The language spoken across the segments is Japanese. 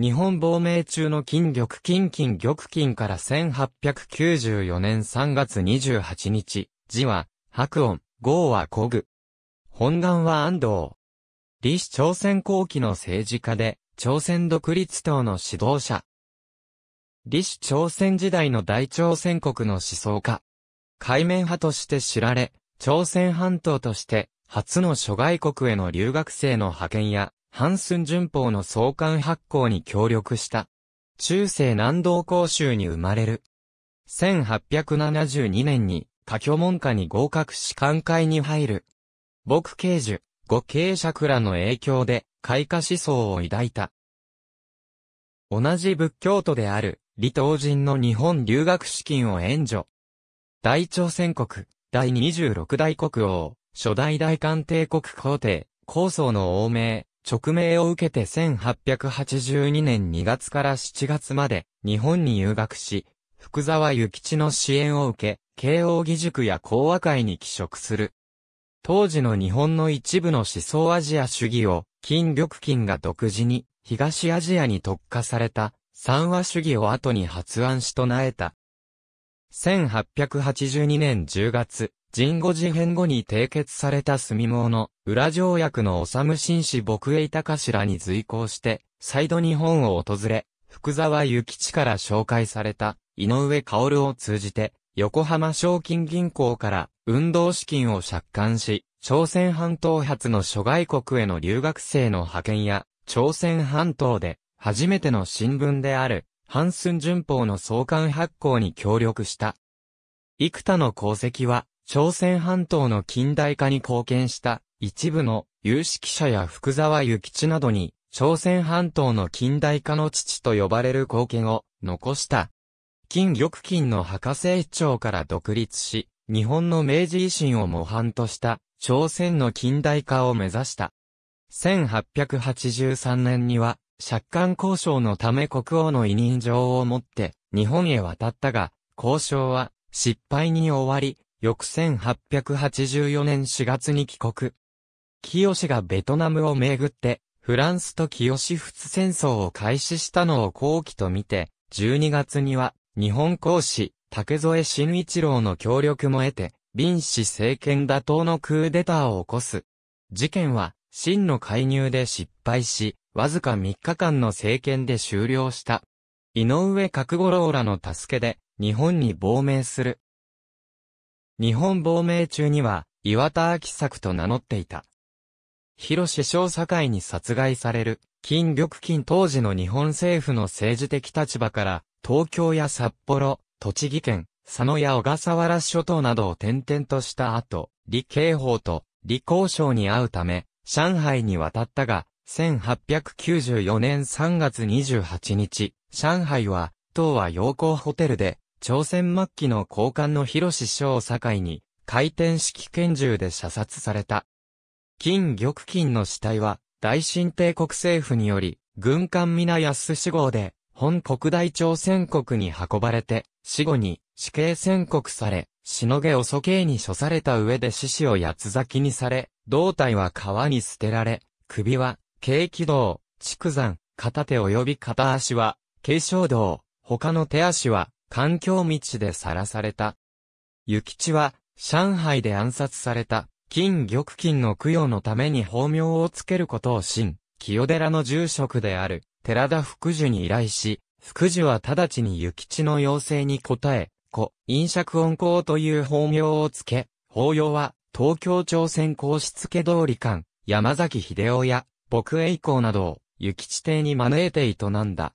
日本亡命中の金玉金金玉金から1894年3月28日、字は、白音、号は古具。本願は安藤。李氏朝鮮後期の政治家で、朝鮮独立党の指導者。李氏朝鮮時代の大朝鮮国の思想家。海面派として知られ、朝鮮半島として、初の諸外国への留学生の派遣や、ハンスン巡法の創刊発行に協力した。中世南道公衆に生まれる。1872年に、科挙門下に合格し官会に入る。牧刑樹、御刑者らの影響で、開花思想を抱いた。同じ仏教徒である、李東人の日本留学資金を援助。大朝鮮国、第26代国王、初代大韓帝国皇帝、高僧の王名、直命を受けて1882年2月から7月まで日本に留学し、福沢諭吉の支援を受け、慶応義塾や講和会に帰職する。当時の日本の一部の思想アジア主義を、金玉金が独自に東アジアに特化された三和主義を後に発案し唱えた。1882年10月、神語事変後に締結された住の、裏条約の治紳士牧営しらに随行して、再度日本を訪れ、福沢諭吉から紹介された、井上薫を通じて、横浜賞金銀行から運動資金を借款し、朝鮮半島発の諸外国への留学生の派遣や、朝鮮半島で初めての新聞である、ハンスン旬報の創刊発行に協力した。幾多の功績は、朝鮮半島の近代化に貢献した一部の有識者や福沢諭吉などに、朝鮮半島の近代化の父と呼ばれる貢献を残した。金玉金の博士長から独立し、日本の明治維新を模範とした朝鮮の近代化を目指した。1883年には、借款交渉のため国王の委任状を持って日本へ渡ったが、交渉は失敗に終わり、翌1884年4月に帰国。清がベトナムをめぐって、フランスと清仏戦争を開始したのを後期と見て、12月には、日本公使、竹添新一郎の協力も得て、臨死政権打倒のクーデターを起こす。事件は、真の介入で失敗し、わずか3日間の政権で終了した。井上角五郎らの助けで、日本に亡命する。日本亡命中には、岩田明作と名乗っていた。広志小堺に殺害される、金玉金当時の日本政府の政治的立場から、東京や札幌、栃木県、佐野や小笠原諸島などを転々とした後、李慶法と李光省に会うため、上海に渡ったが、1894年3月28日、上海は、党は陽光ホテルで、朝鮮末期の高官の広志章を境に、回転式拳銃で射殺された。金玉金の死体は、大新帝国政府により、軍艦皆安死号で、本国大朝鮮国に運ばれて、死後に死刑宣告され、しのげ遅刑に処された上で死死を八つ咲きにされ、胴体は川に捨てられ、首は、軽軌道、畜山、片手及び片足は、軽傷道、他の手足は、環境道でさらされた。諭吉は、上海で暗殺された、金玉金の供養のために法名をつけることを信、清寺の住職である、寺田福寿に依頼し、福寿は直ちに諭吉の要請に応え、古、陰釈温行という法名をつけ、法要は、東京朝鮮公室家通り館、山崎秀夫や、牧栄光などを、諭吉邸に招いて営んだ。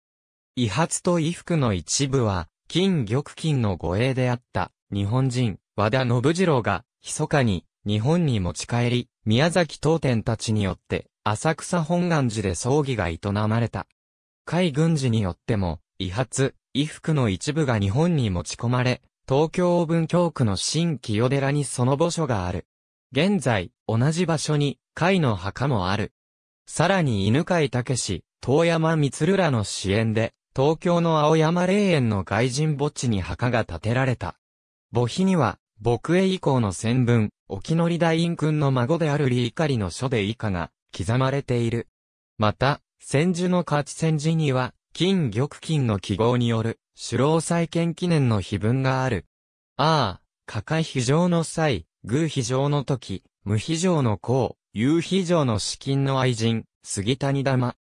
遺髪と衣服の一部は、金玉金の護衛であった日本人、和田信次郎が、密かに日本に持ち帰り、宮崎東天たちによって、浅草本願寺で葬儀が営まれた。海軍寺によっても、遺髪、衣服の一部が日本に持ち込まれ、東京文京区の新清寺にその墓所がある。現在、同じ場所に、海の墓もある。さらに犬飼武遠山光らの支援で、東京の青山霊園の外人墓地に墓が建てられた。墓碑には、牧営以降の先文、沖り大院君の孫である李怒りの書で以下が刻まれている。また、千住の勝ち千人には、金玉金の記号による、首老再建記念の碑文がある。ああ、加賀非常の際、偶非常の時、無非常の功、有非常の資金の愛人、杉谷玉、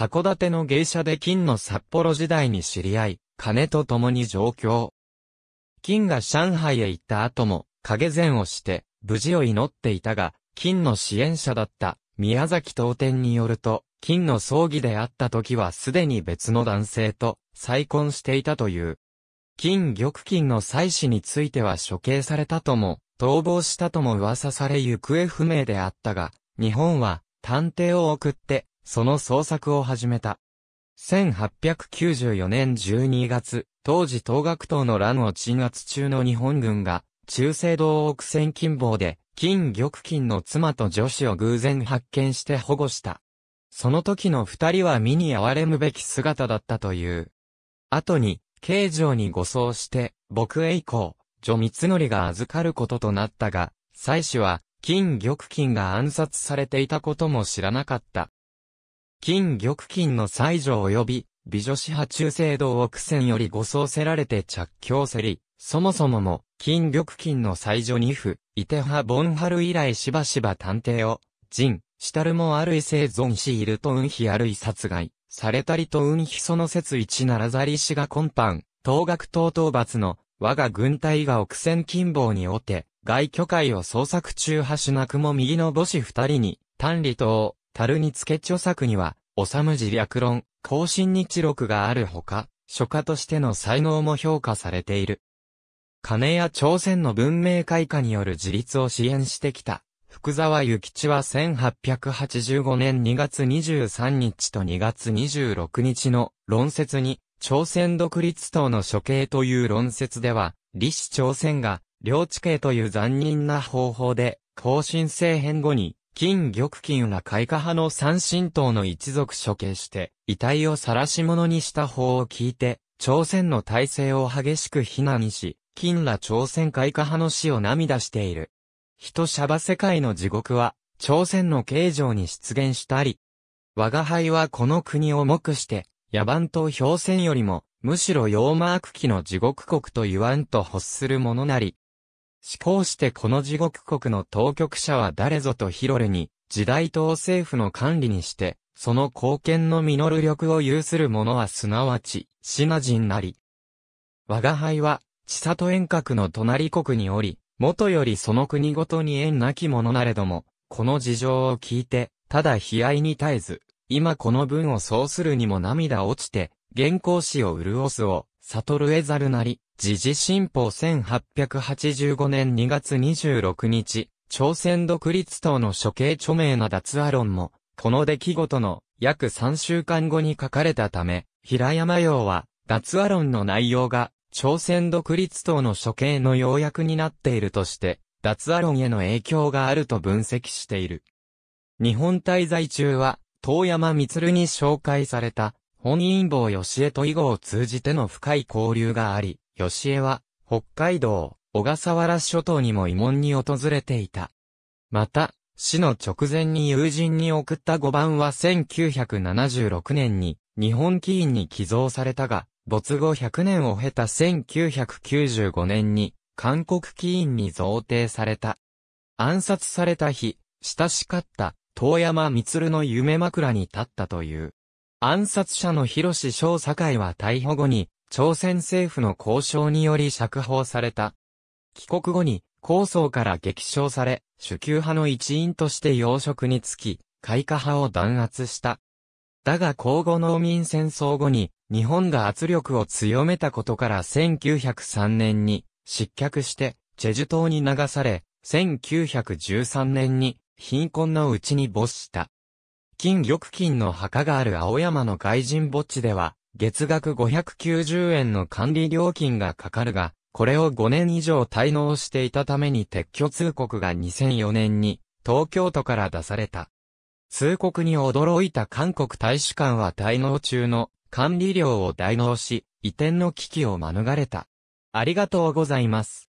函館の芸者で金の札幌時代に知り合い、金と共に上京。金が上海へ行った後も、影前をして、無事を祈っていたが、金の支援者だった宮崎東天によると、金の葬儀であった時はすでに別の男性と再婚していたという。金玉金の妻子については処刑されたとも、逃亡したとも噂され行方不明であったが、日本は探偵を送ってその創作を始めた。1894年12月、当時東学島の乱を鎮圧中の日本軍が、中世道奥線近傍で、金玉金の妻と女子を偶然発見して保護した。その時の二人は身に憐れむべき姿だったという。後に、刑城に護送して、僕へ以降、女の則が預かることとなったが、妻子は、金玉金が暗殺されていたことも知らなかった。金玉金の西条及び、美女子派中世道奥線より護送せられて着京せり、そもそもも、金玉金の西条二府、伊手派ボンハル以来しばしば探偵を、人、したるもあるい生存しいると運費あるい殺害、されたりと運費その説一ならざりしが根般、東学等討伐の、我が軍隊が奥戦金棒におて、外居会を捜索中はしなくも右の母子二人に、単理党、樽につけ著作には、おさむじ略論、更新日録があるほか、書家としての才能も評価されている。金や朝鮮の文明開化による自立を支援してきた、福沢諭吉は1885年2月23日と2月26日の論説に、朝鮮独立党の処刑という論説では、李氏朝鮮が、領地刑という残忍な方法で、更新政変後に、金玉金ら開花派の三神党の一族処刑して、遺体を晒し者にした法を聞いて、朝鮮の体制を激しく非難し、金ら朝鮮開花派の死を涙している。人シャバ世界の地獄は、朝鮮の形状に出現したり、我が輩はこの国を目して、野蛮と氷戦よりも、むしろ洋マーク期の地獄国と言わんと欲するものなり、思考してこの地獄国の当局者は誰ぞとヒロルに、時代党政府の管理にして、その貢献の実る力を有する者はすなわち、シナ人なり。我が輩は、千里遠隔の隣国におり、元よりその国ごとに縁なき者なれども、この事情を聞いて、ただ悲哀に絶えず、今この文をそうするにも涙落ちて、原稿紙を潤すを、悟るえざるなり、時事新報1885年2月26日、朝鮮独立党の処刑著名な脱ア論も、この出来事の約3週間後に書かれたため、平山洋は、脱ア論の内容が、朝鮮独立党の処刑の要約になっているとして、脱ア論への影響があると分析している。日本滞在中は、遠山光に紹介された、本因坊吉江と以後を通じての深い交流があり、吉江は、北海道、小笠原諸島にも慰問に訪れていた。また、死の直前に友人に送った五番は1976年に、日本棋院に寄贈されたが、没後100年を経た1995年に、韓国棋院に贈呈された。暗殺された日、親しかった、遠山光の夢枕に立ったという。暗殺者の広志小堺は逮捕後に、朝鮮政府の交渉により釈放された。帰国後に、高層から激賞され、主級派の一員として要職に就き、開化派を弾圧した。だが皇后農民戦争後に、日本が圧力を強めたことから1903年に、失脚して、チェジュ島に流され、1913年に、貧困のうちに没した。金玉金の墓がある青山の外人墓地では、月額590円の管理料金がかかるが、これを5年以上滞納していたために撤去通告が2004年に東京都から出された。通告に驚いた韓国大使館は滞納中の管理料を代納し、移転の危機を免れた。ありがとうございます。